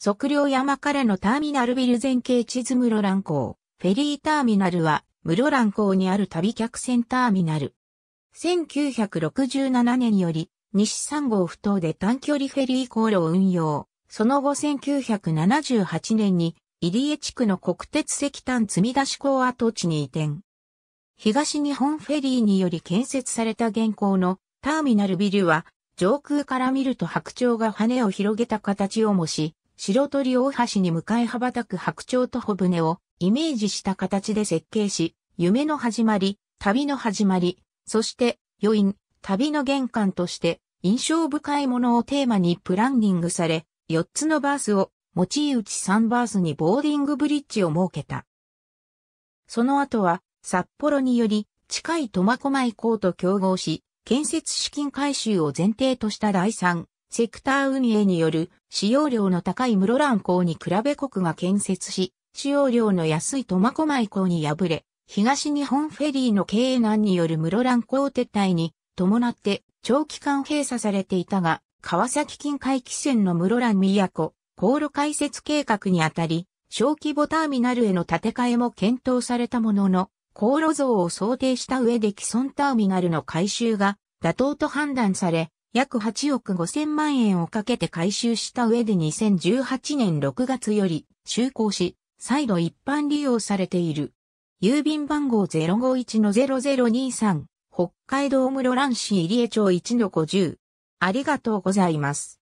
測量山からのターミナルビル全景地図室蘭港。フェリーターミナルは、室蘭港にある旅客船ターミナル。1967年より、西3号不頭で短距離フェリー航路を運用。その後1978年に、入江地区の国鉄石炭積み出し港跡地に移転。東日本フェリーにより建設された現行のターミナルビルは、上空から見ると白鳥が羽を広げた形を模し、白鳥大橋に向かい羽ばたく白鳥と小舟をイメージした形で設計し、夢の始まり、旅の始まり、そして余韻、旅の玄関として印象深いものをテーマにプランニングされ、4つのバースを持ち打ち3バースにボーディングブリッジを設けた。その後は札幌により近い苫小牧港と競合し、建設資金回収を前提とした第3セクター運営による使用量の高い室蘭港に比べ国が建設し、使用量の安い苫小牧港に敗れ、東日本フェリーの経営難による室蘭港撤退に伴って長期間閉鎖されていたが、川崎近海汽船の室蘭宮古、航路開設計画にあたり、小規模ターミナルへの建て替えも検討されたものの、航路像を想定した上で既存ターミナルの改修が妥当と判断され、約8億5千万円をかけて改修した上で2018年6月より就航し、再度一般利用されている。郵便番号051-0023、北海道室蘭市入江町1-50。ありがとうございます。